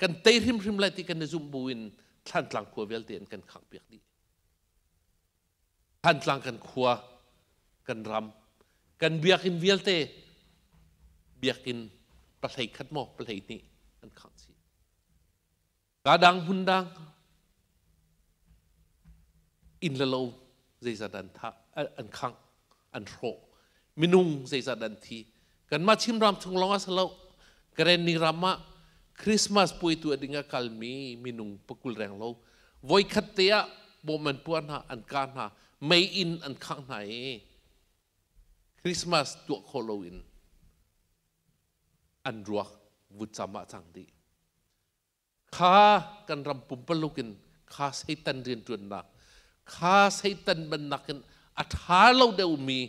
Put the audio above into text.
กันเตริมริมไลี่กันจะจุ่มบูินท่านหลังขัวเวลเตียนกันขังเปียกดีท่านหลังกันขัวกันรำกันเบียกินเวลเตเบียกินประเทศขัดหมอประเทศนี้กันขังสิกาดังหุ่นดังอินละโลเจสันดันทะอันขังอันโรมินุงเจสันดันทีกันมาชิมรำทงลองอสเลกระเรนนิรามะคริสต์มาสปุยตัวดีงกัลมีมินุ่งปกุลแรงโลกไว้คัตเตียโบมันปวนหาอันกานหาไม่อินอันข้างไหนคริสต์มาสตัวโคโลวินอันรัววุจามะจังดีข้ากันรำปุ่มปลุกินข้าเซตันเรียนตัวนนักข้าเซตันบันนักกันอัฐาเราเดวมี